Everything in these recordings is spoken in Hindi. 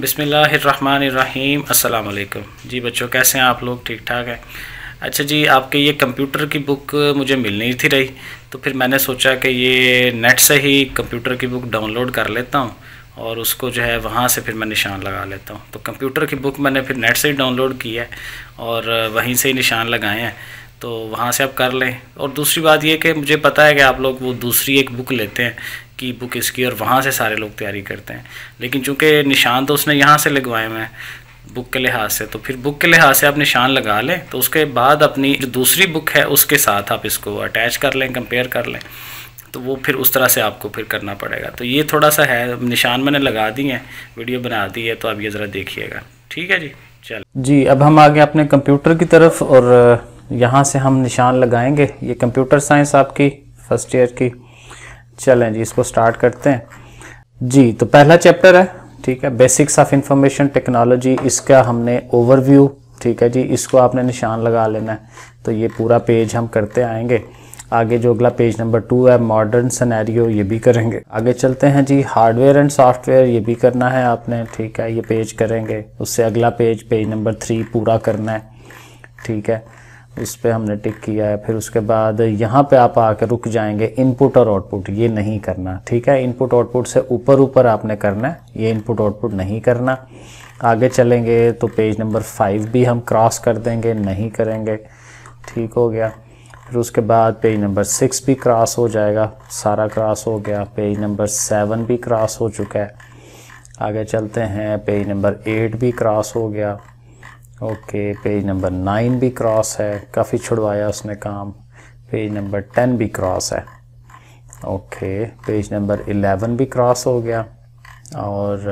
बिसमीम अल्लाम जी बच्चों कैसे हैं आप लोग ठीक ठाक हैं अच्छा जी आपके ये कंप्यूटर की बुक मुझे मिल नहीं थी रही तो फिर मैंने सोचा कि ये नेट से ही कंप्यूटर की बुक डाउनलोड कर लेता हूँ और उसको जो है वहाँ से फिर मैं निशान लगा लेता हूँ तो कंप्यूटर की बुक मैंने फिर नेट से ही डाउनलोड की है और वहीं से ही निशान लगाए हैं तो वहाँ से आप कर लें और दूसरी बात ये कि मुझे पता है कि आप लोग वो दूसरी एक बुक लेते हैं की बुक इसकी और वहाँ से सारे लोग तैयारी करते हैं लेकिन चूंकि निशान तो उसने यहाँ से लगवाए हुए हैं बुक के लिहाज से तो फिर बुक के लिहाज से आप निशान लगा लें तो उसके बाद अपनी जो दूसरी बुक है उसके साथ आप इसको अटैच कर लें कंपेयर कर लें तो वो फिर उस तरह से आपको फिर करना पड़ेगा तो ये थोड़ा सा है निशान मैंने लगा दी है वीडियो बना दी है तो आप ये ज़रा देखिएगा ठीक है जी चल जी अब हम आगे अपने कंप्यूटर की तरफ और यहाँ से हम निशान लगाएंगे ये कंप्यूटर साइंस आपकी फर्स्ट ईयर की चलें जी इसको स्टार्ट करते हैं जी तो पहला चैप्टर है ठीक है बेसिक्स ऑफ इंफॉर्मेशन टेक्नोलॉजी इसका हमने ओवरव्यू ठीक है जी इसको आपने निशान लगा लेना है तो ये पूरा पेज हम करते आएंगे आगे जो अगला पेज नंबर टू है मॉडर्न सनेरियो ये भी करेंगे आगे चलते हैं जी हार्डवेयर एंड सॉफ्टवेयर ये भी करना है आपने ठीक है ये पेज करेंगे उससे अगला पेज पेज नंबर थ्री पूरा करना है ठीक है इस पर हमने टिक किया है फिर उसके बाद यहाँ पे आप आके रुक जाएंगे इनपुट और आउटपुट ये नहीं करना ठीक है इनपुट आउटपुट से ऊपर ऊपर आपने करना है ये इनपुट आउटपुट नहीं करना आगे चलेंगे तो पेज नंबर फाइव भी हम क्रॉस कर देंगे नहीं करेंगे ठीक हो गया फिर उसके बाद पेज नंबर सिक्स भी क्रॉस हो जाएगा सारा क्रॉस हो गया पेज नंबर सेवन भी क्रॉस हो चुका है आगे चलते हैं पेज नंबर एट भी क्रॉस हो गया ओके पेज नंबर नाइन भी क्रॉस है काफ़ी छुड़वाया उसने काम पेज नंबर टेन भी क्रॉस है ओके पेज नंबर एलेवन भी क्रॉस हो गया और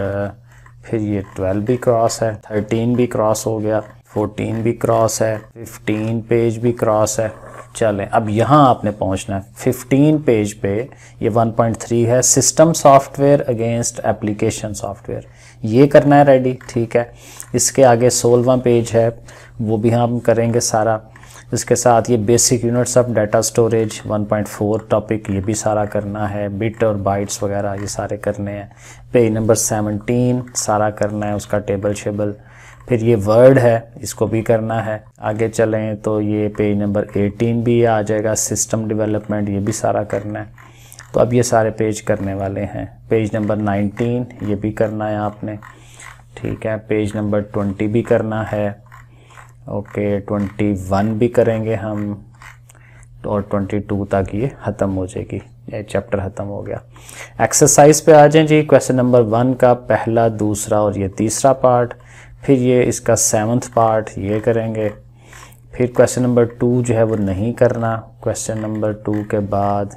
फिर ये ट्वेल्व भी क्रॉस है थर्टीन भी क्रॉस हो गया फोर्टीन भी क्रॉस है फिफ्टीन पेज भी क्रॉस है चलें अब यहाँ आपने पहुँचना है फिफ्टीन पेज पे ये 1.3 है system software against application software ये करना है रेडी ठीक है इसके आगे सोलवा पेज है वो भी हम करेंगे सारा इसके साथ ये basic units of data storage 1.4 topic ये भी सारा करना है बिट और बाइट्स वगैरह ये सारे करने हैं पेज नंबर 17 सारा करना है उसका टेबल शेबल फिर ये वर्ड है इसको भी करना है आगे चलें तो ये पेज नंबर 18 भी आ जाएगा सिस्टम डेवलपमेंट ये भी सारा करना है तो अब ये सारे पेज करने वाले हैं पेज नंबर 19 ये भी करना है आपने ठीक है पेज नंबर 20 भी करना है ओके 21 भी करेंगे हम और 22 तक ये ख़त्म हो जाएगी ये चैप्टर ख़त्म हो गया एक्सरसाइज पे आ जाएं जी क्वेश्चन नंबर वन का पहला दूसरा और ये तीसरा पार्ट फिर ये इसका सेवन्थ पार्ट ये करेंगे फिर क्वेश्चन नंबर टू जो है वो नहीं करना क्वेश्चन नंबर टू के बाद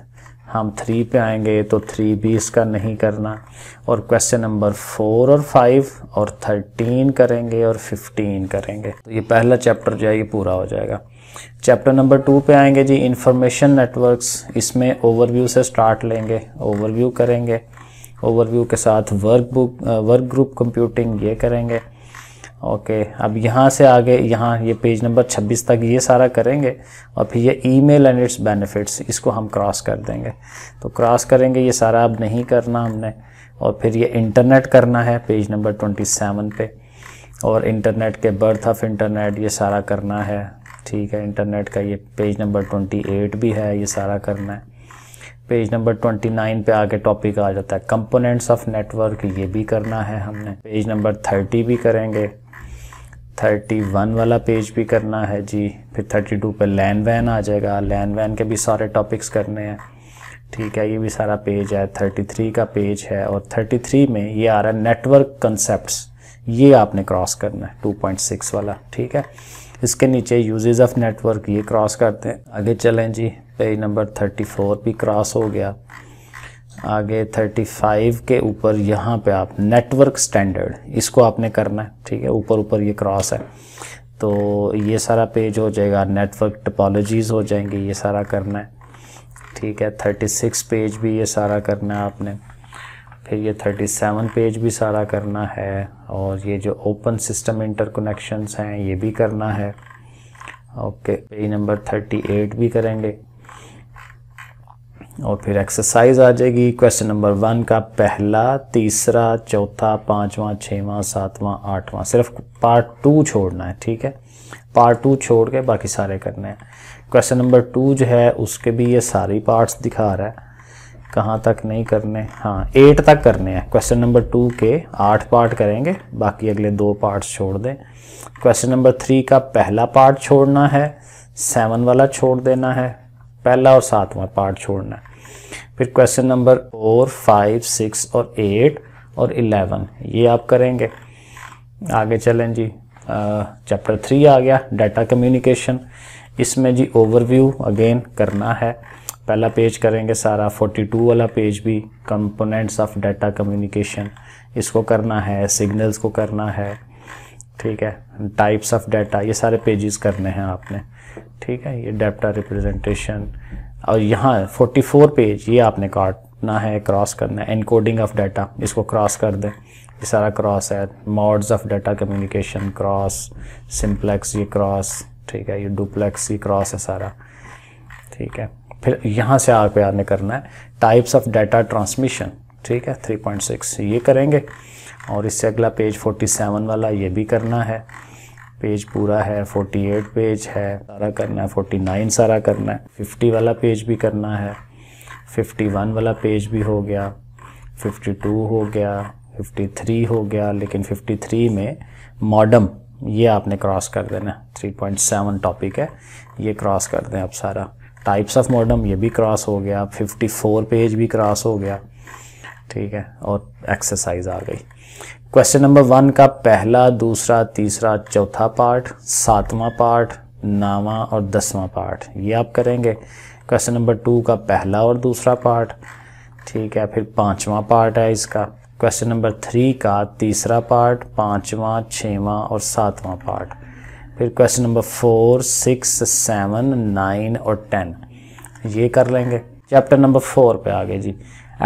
हम थ्री पे आएंगे तो थ्री भी इसका नहीं करना और क्वेश्चन नंबर फोर और फाइव और थर्टीन करेंगे और फिफ्टीन करेंगे तो ये पहला चैप्टर जो है ये पूरा हो जाएगा चैप्टर नंबर टू पे आएंगे जी इंफॉर्मेशन नेटवर्क्स इसमें ओवरव्यू से स्टार्ट लेंगे ओवरव्यू करेंगे ओवरव्यू के साथ work book work group computing ये करेंगे ओके अब यहाँ से आगे यहाँ ये पेज नंबर 26 तक ये सारा करेंगे और फिर ये ईमेल एंड इट्स बेनिफिट्स इसको हम क्रॉस कर देंगे तो क्रॉस करेंगे ये सारा अब नहीं करना हमने और फिर ये इंटरनेट करना है पेज नंबर 27 पे और इंटरनेट के बर्थ ऑफ इंटरनेट ये सारा करना है ठीक है इंटरनेट का ये पेज नंबर 28 भी है ये सारा करना है पेज नंबर 29 पे आगे टॉपिक आ जाता है कंपोनेंट्स ऑफ नेटवर्क ये भी करना है हमने पेज नंबर 30 भी करेंगे थर्टी वन वाला पेज भी करना है जी फिर थर्टी टू पर लैन वैन आ जाएगा लैन वैन के भी सारे टॉपिक्स करने हैं ठीक है ये भी सारा पेज है थर्टी थ्री का पेज है और थर्टी थ्री में ये आ रहा है नेटवर्क कंसेप्ट ये आपने क्रॉस करना है टू पॉइंट सिक्स वाला ठीक है इसके नीचे यूजेज ऑफ नेटवर्क ये क्रॉस करते हैं आगे चलें जी पेज नंबर थर्टी फोर भी क्रॉस हो गया आगे 35 के ऊपर यहाँ पे आप नेटवर्क स्टैंडर्ड इसको आपने करना है ठीक है ऊपर ऊपर ये क्रॉस है तो ये सारा पेज हो जाएगा नेटवर्क टपोलॉजीज़ हो जाएंगे ये सारा करना है ठीक है 36 पेज भी ये सारा करना है आपने फिर ये 37 पेज भी सारा करना है और ये जो ओपन सिस्टम इंटरकनेक्शंस हैं ये भी करना है ओके पेज नंबर 38 भी करेंगे और फिर एक्सरसाइज आ जाएगी क्वेश्चन नंबर वन का पहला तीसरा चौथा पाँचवा छवा सातवां आठवां सिर्फ पार्ट टू छोड़ना है ठीक है पार्ट टू छोड़ के बाकी सारे करने हैं क्वेश्चन नंबर टू जो है उसके भी ये सारी पार्ट्स दिखा रहा है कहाँ तक नहीं करने हाँ एट तक करने हैं क्वेश्चन नंबर टू के आठ पार्ट करेंगे बाकी अगले दो पार्ट्स छोड़ दें क्वेश्चन नंबर थ्री का पहला पार्ट छोड़ना है सेवन वाला छोड़ देना है पहला और सातवां पार्ट छोड़ना है फिर question number four five six और एट और इलेवन ये आप करेंगे आगे चलें जी चैप्टर थ्री आ गया डाटा कम्युनिकेशन इसमें जी ओवरव्यू अगेन करना है पहला पेज करेंगे सारा 42 वाला पेज भी कंपोनेंट्स ऑफ डाटा कम्युनिकेशन इसको करना है सिग्नल्स को करना है ठीक है टाइप्स ऑफ डाटा ये सारे पेजेस करने हैं आपने ठीक है ये डाटा रिप्रेजेंटेशन और यहाँ 44 पेज ये आपने काटना है क्रॉस करना है एनकोडिंग ऑफ डाटा इसको क्रॉस कर दें ये सारा क्रॉस है modes of data communication cross simplex ये क्रॉस ठीक है ये डुप्लेक्स ये क्रॉस है सारा ठीक है फिर यहाँ से आप आपने करना है टाइप्स ऑफ डाटा ट्रांसमिशन ठीक है 3.6 ये करेंगे और इससे अगला पेज 47 वाला ये भी करना है पेज पूरा है 48 पेज है सारा करना है 49 सारा करना है 50 वाला पेज भी करना है 51 वाला पेज भी हो गया 52 हो गया 53 हो गया लेकिन 53 में मॉडम ये आपने क्रॉस कर देना 3.7 टॉपिक है ये क्रॉस कर दें आप सारा टाइप्स ऑफ मॉडम ये भी क्रॉस हो गया 54 पेज भी क्रॉस हो गया ठीक है और एक्सरसाइज आ गई क्वेश्चन नंबर वन का पहला दूसरा तीसरा चौथा पार्ट सातवां पार्ट नावा और दसवां पार्ट ये आप करेंगे क्वेश्चन नंबर टू का पहला और दूसरा पार्ट ठीक है फिर पांचवा पार्ट है इसका क्वेश्चन नंबर थ्री का तीसरा पार्ट पांचवा छवा और सातवां पार्ट फिर question number four six seven nine और टेन ये कर लेंगे चैप्टर नंबर फोर पे आ गए जी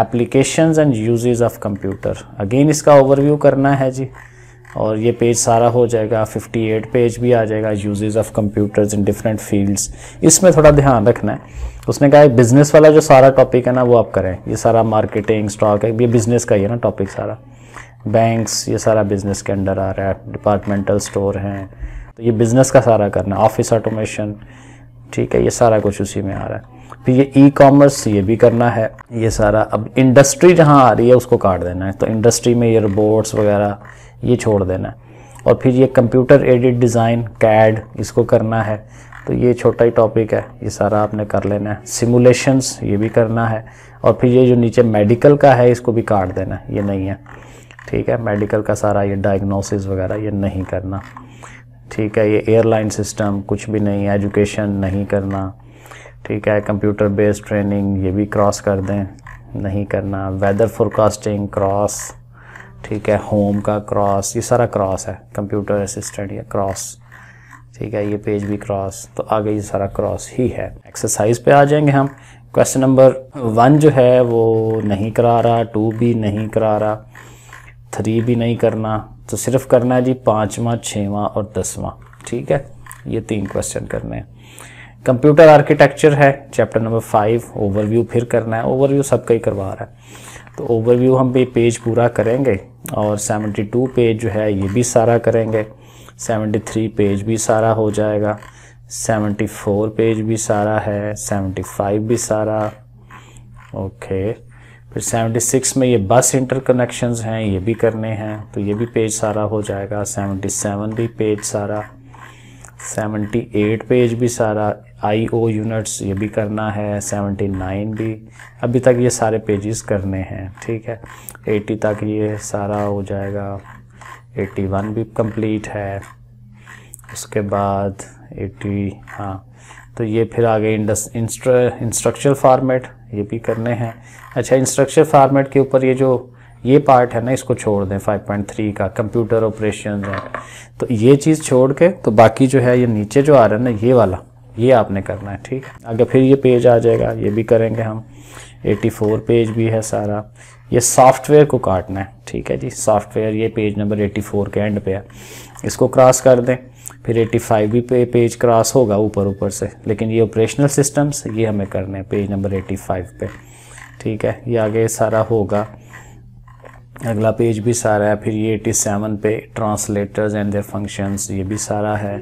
applications and uses of computer again इसका ओवरव्यू करना है जी और ये पेज सारा हो जाएगा 58 पेज भी आ जाएगा uses of computers in different fields इसमें थोड़ा ध्यान रखना है उसने कहा एक बिज़नेस वाला जो सारा टॉपिक है ना वो आप करें ये सारा मार्केटिंग स्टॉक है ये बिज़नेस का ही है ना टॉपिक सारा बैंक्स ये सारा बिज़नेस के अंडर आ रहा है डिपार्टमेंटल स्टोर हैं तो ये बिज़नेस का सारा करना ऑफिस ऑटोमेशन ठीक है ये सारा कुछ उसी में आ रहा है फिर तो ये ई कॉमर्स ये भी करना है ये सारा अब इंडस्ट्री जहाँ आ रही है उसको काट देना है तो इंडस्ट्री में ये रोबोट्स वगैरह ये छोड़ देना है और फिर ये कंप्यूटर एडिट डिज़ाइन कैड इसको करना है तो ये छोटा ही टॉपिक है ये सारा आपने कर लेना है सिमुलेशंस ये भी करना है और फिर ये जो नीचे मेडिकल का है इसको भी काट देना है ये नहीं है ठीक है मेडिकल का सारा ये डायग्नोसिस वगैरह ये नहीं करना ठीक है ये एयरलाइन सिस्टम कुछ भी नहीं एजुकेशन नहीं करना ठीक है कंप्यूटर बेस्ड ट्रेनिंग ये भी क्रॉस कर दें नहीं करना वेदर फोरकास्टिंग क्रॉस ठीक है होम का क्रॉस ये सारा क्रॉस है कंप्यूटर असिस्टेंट या क्रॉस ठीक है ये पेज भी क्रॉस तो आगे ये सारा क्रॉस ही है एक्सरसाइज पे आ जाएंगे हम क्वेश्चन नंबर वन जो है वो नहीं करा रहा टू भी नहीं करा रहा थ्री भी नहीं करना तो सिर्फ करना है जी पाँचवा छवा और दसवां ठीक है ये तीन क्वेश्चन करने हैं कंप्यूटर आर्किटेक्चर है चैप्टर नंबर फाइव ओवरव्यू फिर करना है ओवरव्यू सबका ही करवा रहा है तो ओवरव्यू हम भी पेज पूरा करेंगे और 72 पेज जो है ये भी सारा करेंगे 73 पेज भी सारा हो जाएगा 74 पेज भी सारा है 75 भी सारा ओके फिर 76 में ये बस इंटरकनेक्शंस हैं ये भी करने हैं तो ये भी पेज सारा हो जाएगा 77 भी पेज सारा सेवेंटी एट पेज भी सारा आई ओ यूनिट्स ये भी करना है सेवेंटी नाइन भी अभी तक ये सारे पेजेस करने हैं ठीक है एटी तक ये सारा हो जाएगा एटी वन भी कंप्लीट है उसके बाद एटी हाँ तो ये फिर आगे इंडस इंस्ट्रक्चर फार्मेट ये भी करने हैं अच्छा इंस्ट्रक्चर फार्मेट के ऊपर ये जो ये पार्ट है ना इसको छोड़ दें 5.3 का कंप्यूटर ऑपरेशन है तो ये चीज़ छोड़ के तो बाकी जो है ये नीचे जो आ रहा है ना ये वाला ये आपने करना है ठीक अगर फिर ये पेज आ जाएगा ये भी करेंगे हम 84 पेज भी है सारा ये सॉफ्टवेयर को काटना है ठीक है जी सॉफ्टवेयर ये पेज नंबर 84 के एंड पे है इसको क्रॉस कर दें फिर 85 भी पे पेज क्रॉस होगा ऊपर ऊपर से लेकिन ये ऑपरेशनल सिस्टम्स ये हमें करने हैं पेज नंबर 85 पे ठीक है ये आगे सारा होगा अगला पेज भी सारा है फिर ये एटी सेवन पे ट्रांसलेटर्स एंड देयर फंक्शंस ये भी सारा है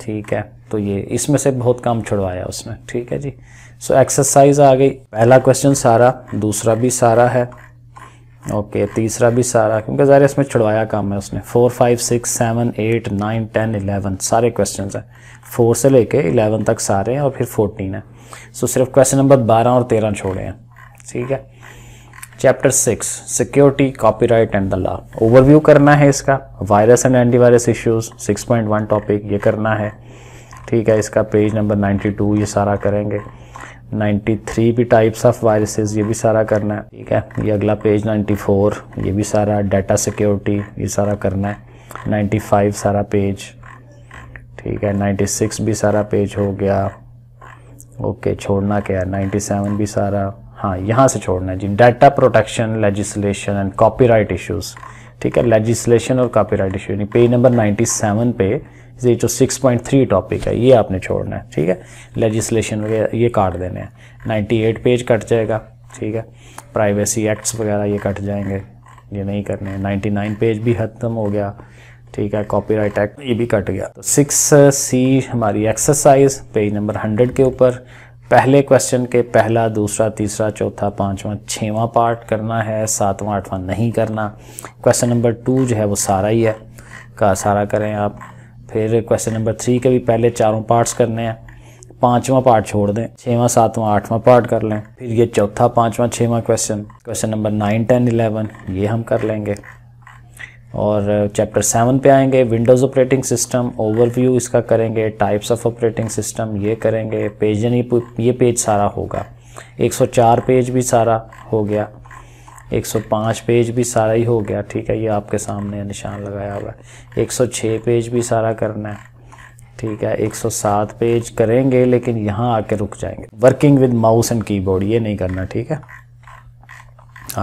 ठीक है तो ये इसमें से बहुत काम छुड़वाया उसने ठीक है जी सो so, एक्सरसाइज आ गई पहला क्वेश्चन सारा दूसरा भी सारा है ओके okay, तीसरा भी सारा क्योंकि ज़ाहिर इसमें छुड़वाया काम है उसने four five six seven eight nine ten eleven सारे क्वेश्चन हैं फोर से लेके इलेवन तक सारे हैं और फिर फोर्टीन है सो so, सिर्फ क्वेश्चन नंबर बारह और तेरह छोड़े हैं ठीक है chapter six security copyright and the law overview करना है इसका virus and antivirus issues 6.1 topic ये करना है ठीक है इसका पेज नंबर 92 ये सारा करेंगे 93 भी टाइप्स ऑफ वायरसेस ये भी सारा करना है ठीक है ये अगला पेज 94 ये भी सारा डाटा सिक्योरिटी ये सारा करना है 95 सारा पेज ठीक है 96 भी सारा पेज हो गया ओके छोड़ना क्या है 97 भी सारा हाँ यहाँ से छोड़ना है जी data protection legislation and copyright issues ठीक है लेजिस्लेशन और कॉपीराइट इशू यानी पेज नंबर 97 पे ये जो 6.3 टॉपिक है ये आपने छोड़ना है ठीक है लेजिस्लेशन वगैरह ये काट देने हैं 98 पेज कट जाएगा ठीक है प्राइवेसी एक्ट्स वगैरह ये कट जाएंगे ये नहीं करने हैं नाइन्टी पेज भी खत्म हो गया ठीक है कॉपीराइट एक्ट ये भी कट गया तो सिक्स सी हमारी एक्सरसाइज पेज नंबर हंड्रेड के ऊपर पहले क्वेश्चन के पहला दूसरा तीसरा चौथा पांचवा छवा पार्ट करना है सातवां आठवां नहीं करना क्वेश्चन नंबर टू जो है वो सारा ही है का सारा करें आप फिर क्वेश्चन नंबर थ्री के भी पहले चारों पार्ट्स करने हैं पाँचवा पार्ट छोड़ दें छवा सातवां आठवां पार्ट कर लें फिर ये चौथा पाँचवा छवा question question number nine ten eleven ये हम कर लेंगे और चैप्टर uh, सेवन पे आएंगे विंडोज़ ऑपरेटिंग सिस्टम ओवरव्यू इसका करेंगे टाइप्स ऑफ ऑपरेटिंग सिस्टम ये करेंगे पेज ये पेज सारा होगा 104 पेज भी सारा हो गया 105 पेज भी सारा ही हो गया ठीक है ये आपके सामने निशान लगाया हुआ है 106 पेज भी सारा करना है ठीक है 107 पेज करेंगे लेकिन यहाँ आके रुक जाएंगे working with mouse and keyboard ये नहीं करना ठीक है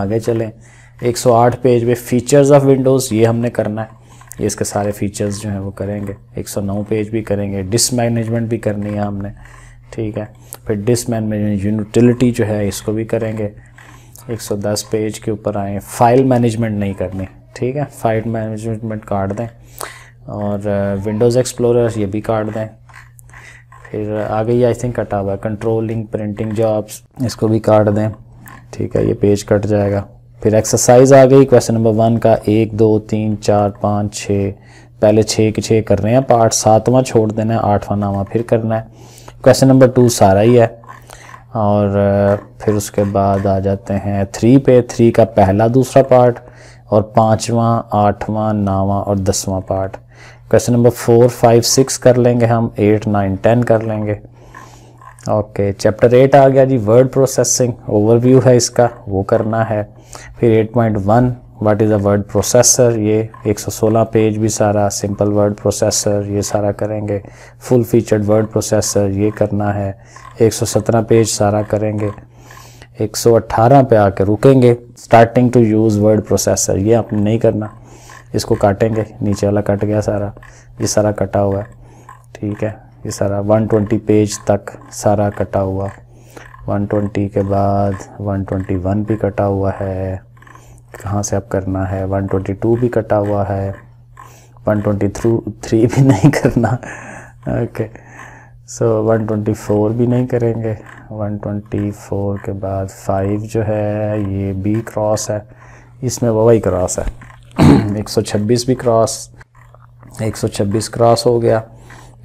आगे चलें 108 पेज पे फीचर्स ऑफ विंडोज़ ये हमने करना है ये इसके सारे फीचर्स जो हैं वो करेंगे 109 पेज भी करेंगे डिस मैनेजमेंट भी करनी है हमने ठीक है फिर डिस मैनेजमेंट यूटिलिटी जो है इसको भी करेंगे 110 पेज के ऊपर आए फाइल मैनेजमेंट नहीं करनी ठीक है फाइल मैनेजमेंट काट दें और विंडोज़ uh, एक्सप्लोरर ये भी काट दें फिर uh, आगे ये आई थिंक कटा हुआ कंट्रोलिंग प्रिंटिंग जॉब्स इसको भी काट दें ठीक है ये पेज कट जाएगा फिर एक्सरसाइज आ गई क्वेश्चन नंबर वन का एक दो तीन चार पाँच छः पहले छः के छः कर रहे हैं पार्ट सातवां छोड़ देना है आठवां नावा फिर करना है क्वेश्चन नंबर टू सारा ही है और फिर उसके बाद आ जाते हैं थ्री पे थ्री का पहला दूसरा पार्ट और पाँचवा आठवां नावा और दसवां part question number four five six कर लेंगे हम एट नाइन टेन कर लेंगे ओके चैप्टर एट आ गया जी वर्ड प्रोसेसिंग ओवरव्यू है इसका वो करना है फिर 8.1 point one what is a word processor ये 116 पेज भी सारा सिंपल वर्ड प्रोसेसर ये सारा करेंगे फुल फीचर्ड वर्ड प्रोसेसर ये करना है 117 पेज सारा करेंगे 118 पे आके रुकेंगे starting to use word processor ये आपने नहीं करना इसको काटेंगे नीचे वाला कट गया सारा ये सारा कटा हुआ है ठीक है ये सारा 120 पेज तक सारा कटा हुआ 120 के बाद 121 भी कटा हुआ है कहाँ से अब करना है 122 भी कटा हुआ है 123 भी नहीं करना ओके सो so, 124 भी नहीं करेंगे 124 के बाद 5 जो है ये बी क्रॉस है इसमें वो वही क्रॉस है 126 भी क्रॉस 126 क्रॉस हो गया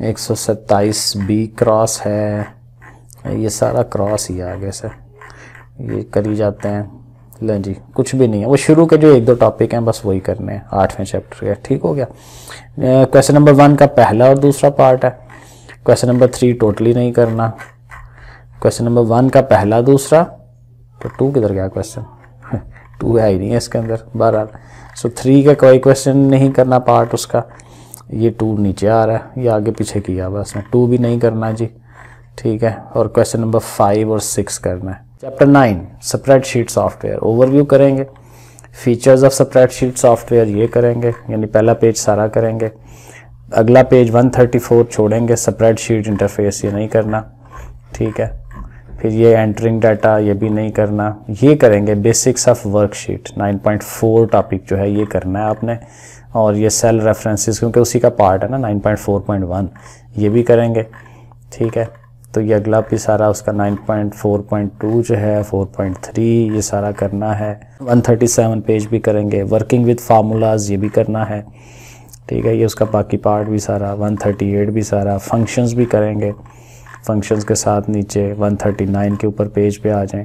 एक सौ सत्ताईस बी क्रॉस है ये सारा क्रॉस ही आगे से ये कर ही जाते हैं लें जी कुछ भी नहीं है वो शुरू के जो एक दो टॉपिक हैं बस वही करने हैं आठवें चैप्टर के ठीक हो गया क्वेश्चन नंबर वन का पहला और दूसरा पार्ट है क्वेश्चन नंबर थ्री टोटली नहीं करना क्वेश्चन नंबर वन का पहला दूसरा तो टू किधर गया क्वेश्चन टू है ही नहीं है इसके अंदर बहरहाल सो थ्री का कोई क्वेश्चन नहीं करना पार्ट उसका ये टू नीचे आ रहा है ये आगे पीछे किया हुआ इसमें टू भी नहीं करना जी ठीक है और क्वेश्चन नंबर फाइव और सिक्स करना है chapter nine sheet software overview करेंगे फीचर्स ऑफ शीट सॉफ्टवेयर ये करेंगे यानी पहला पेज सारा करेंगे अगला पेज 134 छोड़ेंगे शीट इंटरफेस ये नहीं करना ठीक है फिर ये एंटरिंग डाटा ये भी नहीं करना ये करेंगे बेसिक्स ऑफ वर्कशीट 9.4 टॉपिक जो है ये करना है आपने और ये सेल रेफरेंसेस क्योंकि उसी का पार्ट है ना 9.4.1 ये भी करेंगे ठीक है तो ये अगला भी सारा उसका 9.4.2 जो है 4.3 ये सारा करना है 137 पेज भी करेंगे वर्किंग विद फार्मूलाज ये भी करना है ठीक है ये उसका बाकी पार्ट भी सारा 138 भी सारा फंक्शंस भी करेंगे फंक्शंस के साथ नीचे 139 के ऊपर पेज पे आ जाएं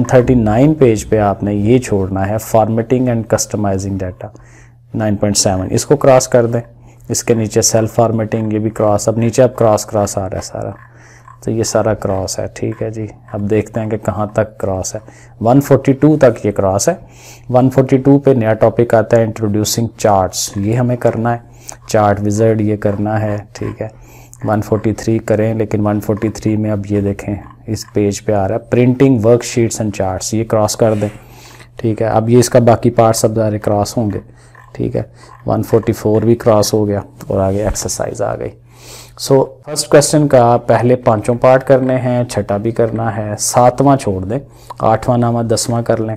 139 पेज पे आपने ये छोड़ना है फॉर्मेटिंग एंड कस्टमाइजिंग डाटा 9.7 इसको क्रॉस कर दें इसके नीचे सेल फॉर्मेटिंग ये भी क्रॉस अब नीचे अब क्रॉस क्रॉस आ रहा है सारा तो ये सारा क्रॉस है ठीक है जी अब देखते हैं कि कहाँ तक क्रॉस है 142 तक ये क्रॉस है 142 पे नया टॉपिक आता है इंट्रोड्यूसिंग चार्ट्स ये हमें करना है चार्ट विजर्ड ये करना है ठीक है 143 करें लेकिन 143 में अब ये देखें इस पेज पे आ रहा है प्रिंटिंग वर्कशीट्स एंड चार्ट्स ये क्रॉस कर दें ठीक है अब ये इसका बाकी पार्ट्स अब सारे क्रॉस होंगे ठीक है 144 भी क्रॉस हो गया और आगे एक्सरसाइज आ गई सो फर्स्ट क्वेश्चन का पहले पांचों पार्ट करने हैं छठा भी करना है सातवां छोड़ दें आठवां नामा दसवां कर लें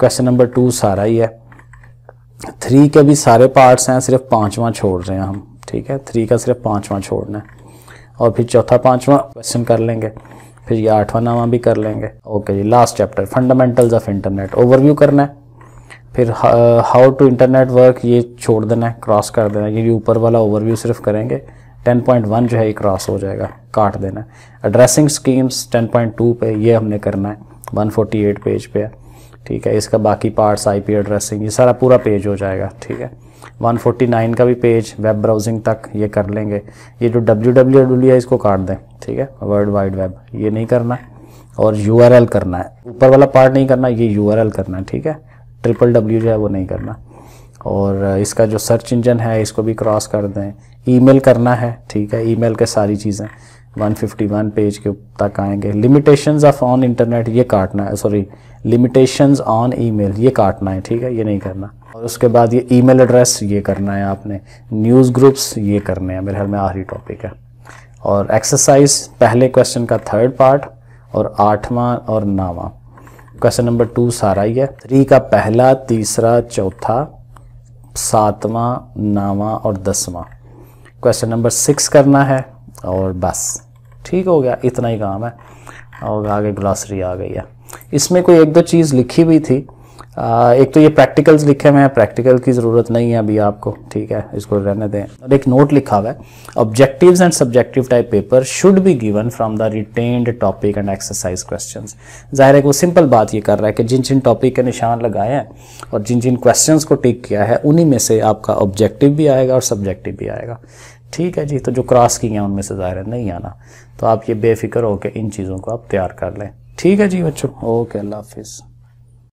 क्वेश्चन नंबर टू सारा ही है थ्री के भी सारे पार्ट्स हैं सिर्फ पांचवां छोड़ रहे हैं हम ठीक है थ्री का सिर्फ पांचवां छोड़ना है और फिर चौथा पांचवां क्वेश्चन कर लेंगे फिर ये आठवां नामा भी कर लेंगे ओके जी last chapter fundamentals of internet overview करना है फिर हाउ टू इंटरनेट वर्क ये छोड़ देना है क्रॉस कर देना है क्योंकि ऊपर वाला ओवरव्यू सिर्फ करेंगे 10.1 जो है ये क्रॉस हो जाएगा काट देना है एड्रेसिंग स्कीम्स 10.2 पे ये हमने करना है 148 पेज पे है ठीक है इसका बाकी पार्ट्स आईपी एड्रेसिंग ये सारा पूरा पेज हो जाएगा ठीक है 149 का भी पेज वेब ब्राउजिंग तक ये कर लेंगे ये जो डब्ल्यू डब्ल्यू डब्ल्यू है इसको काट दें ठीक है वर्ल्ड वाइड वेब ये नहीं करना और यू करना है ऊपर वाला पार्ट नहीं करना ये यू करना है ठीक है ट्रिपल डब्ल्यू जो है वो नहीं करना और इसका जो सर्च इंजन है इसको भी क्रॉस कर दें ईमेल करना है ठीक है ईमेल के सारी चीज़ें 151 पेज के तक आएंगे लिमिटेशंस ऑफ ऑन इंटरनेट ये काटना है सॉरी लिमिटेशंस ऑन ईमेल ये काटना है ठीक है ये नहीं करना और उसके बाद ये ईमेल एड्रेस ये करना है आपने न्यूज़ ग्रुप्स ये करने हैं मेरे ख्याल में आखिरी टॉपिक है और एक्सरसाइज पहले क्वेश्चन का थर्ड पार्ट और आठवां और नावा क्वेश्चन नंबर टू सारा ही है थ्री का पहला तीसरा चौथा सातवां नावा और दसवां क्वेश्चन नंबर सिक्स करना है और बस ठीक हो गया इतना ही काम है और आगे ग्लासरी आ गई है इसमें कोई एक दो चीज़ लिखी हुई थी एक तो ये प्रैक्टिकल्स लिखे हुए हैं प्रैक्टिकल की ज़रूरत नहीं है अभी आपको ठीक है इसको रहने दें और एक नोट लिखा हुआ है objectives and subjective type paper should be given from the retained topic and exercise question जाहिर है वो सिंपल बात ये कर रहा है कि जिन जिन टॉपिक के निशान लगाए हैं और जिन जिन क्वेश्चन को टिक किया है उन्हीं में से आपका ऑब्जेक्टिव भी आएगा और सब्जेक्टिव भी आएगा ठीक है जी तो जो क्रॉस की हैं उनमें से ज़ाहिर है नहीं आना तो आप ये बेफिक्र होकर इन चीज़ों को आप तैयार कर लें ठीक है जी बच्चों ओके अल्लाह हाफिज़